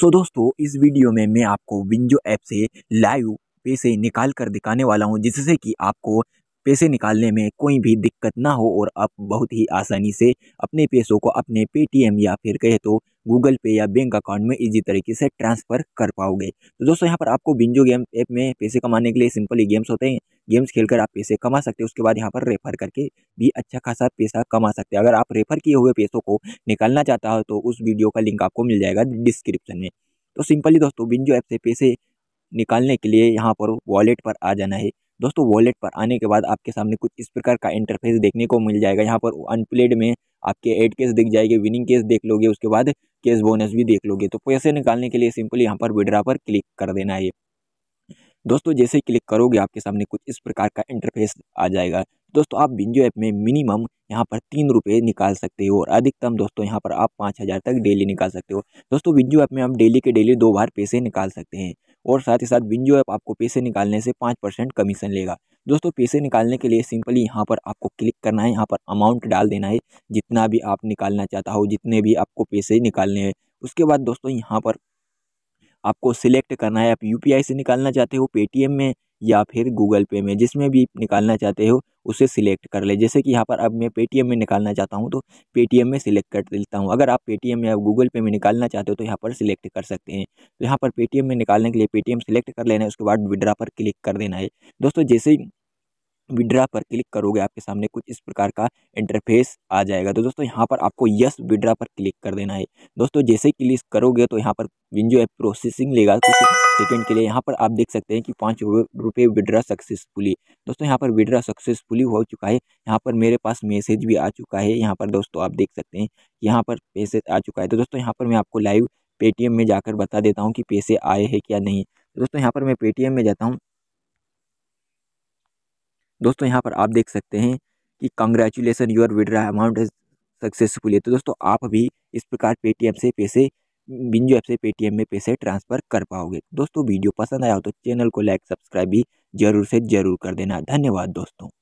सो so दोस्तों इस video में मैं आपको विंजो ऐप से लाइव पैसे निकाल कर दिखाने वाला हूं जिससे कि आपको पैसे निकालने में कोई भी दिक्कत ना हो और आप बहुत ही आसानी से अपने पैसों को अपने पेटीएम या फिर कहे तो गूगल पे या बैंक अकाउंट में इजी तरीके से ट्रांसफ़र कर पाओगे तो दोस्तों यहाँ पर आपको बिंजो गेम ऐप में पैसे कमाने के लिए सिंपल ही गेम्स होते हैं गेम्स खेलकर आप पैसे कमा सकते हैं उसके बाद यहाँ पर रेफर करके भी अच्छा खासा पैसा कमा सकते हैं अगर आप रेफर किए हुए पैसों को निकालना चाहता हो तो उस वीडियो का लिंक आपको मिल जाएगा डिस्क्रिप्शन में तो सिंपली दोस्तों बिंजो ऐप से पैसे निकालने के लिए यहाँ पर वॉलेट पर आ जाना है दोस्तों वॉलेट पर आने के बाद आपके सामने कुछ इस प्रकार का इंटरफेस देखने को मिल जाएगा यहाँ पर अनप्लेड में आपके एड केस दिख जाएंगे विनिंग केस देख लोगे उसके बाद केस बोनस भी देख लोगे तो पैसे निकालने के लिए सिंपल यहाँ पर विड्रा पर क्लिक कर देना है दोस्तों जैसे ही क्लिक करोगे आपके सामने कुछ इस प्रकार का इंटरफेस आ जाएगा दोस्तों आप बिंजो ऐप में मिनिमम यहाँ पर तीन रुपये निकाल सकते हो और अधिकतम दोस्तों यहाँ पर आप पाँच हज़ार तक डेली निकाल सकते हो दोस्तों बिंजो ऐप में आप डेली के डेली दो बार पैसे निकाल सकते हैं और साथ ही साथ बिंजो ऐप आपको पैसे निकालने से पाँच परसेंट कमीशन लेगा दोस्तों पैसे निकालने के लिए सिंपली यहाँ पर आपको क्लिक करना है यहाँ पर अमाउंट डाल देना है जितना भी आप निकालना चाहता हो जितने भी आपको पैसे निकालने हैं उसके बाद दोस्तों यहाँ पर आपको सिलेक्ट करना है आप यू से निकालना चाहते हो पेटीएम में या फिर गूगल पे में जिसमें भी निकालना चाहते हो उसे सिलेक्ट कर ले जैसे कि यहाँ पर अब मैं पेटीएम में निकालना चाहता हूँ तो पेटीएम में सिलेक्ट कर लेता हूँ अगर आप पेटीएम या गूगल पे में निकालना चाहते हो तो यहाँ पर सिलेक्ट कर सकते हैं तो यहाँ पर पेटीएम में निकालने के लिए पेटीएम सिलेक्ट कर लेना है उसके बाद विड्रा पर क्लिक कर देना है दोस्तों जैसे ही विड्रा पर क्लिक करोगे आपके सामने कुछ इस प्रकार का इंटरफेस आ जाएगा तो दोस्तों यहाँ पर आपको यस विड्रा पर क्लिक कर देना है दोस्तों जैसे ही क्लिक करोगे तो यहाँ पर विंजो ऐप प्रोसेसिंग लेगा कुछ सेकंड के लिए यहाँ पर आप देख सकते हैं कि पाँच रुपये विड्रा सक्सेसफुली दोस्तों यहाँ पर विड्रा सक्सेसफुली हो चुका है यहाँ पर मेरे पास मैसेज भी आ चुका है यहाँ पर दोस्तों आप देख सकते हैं यहाँ पर मैसेज आ चुका है तो दोस्तों यहाँ पर मैं आपको लाइव पेटीएम में जाकर बता देता हूँ कि पैसे आए हैं क्या नहीं दोस्तों यहाँ पर मैं पेटीएम में जाता हूँ दोस्तों यहाँ पर आप देख सकते हैं कि congratulation your withdraw amount is है तो दोस्तों आप भी इस प्रकार पेटीएम से पैसे बिंजो ऐप से पेटीएम में पैसे ट्रांसफ़र कर पाओगे दोस्तों वीडियो पसंद आया हो तो चैनल को लाइक सब्सक्राइब भी जरूर से ज़रूर कर देना धन्यवाद दोस्तों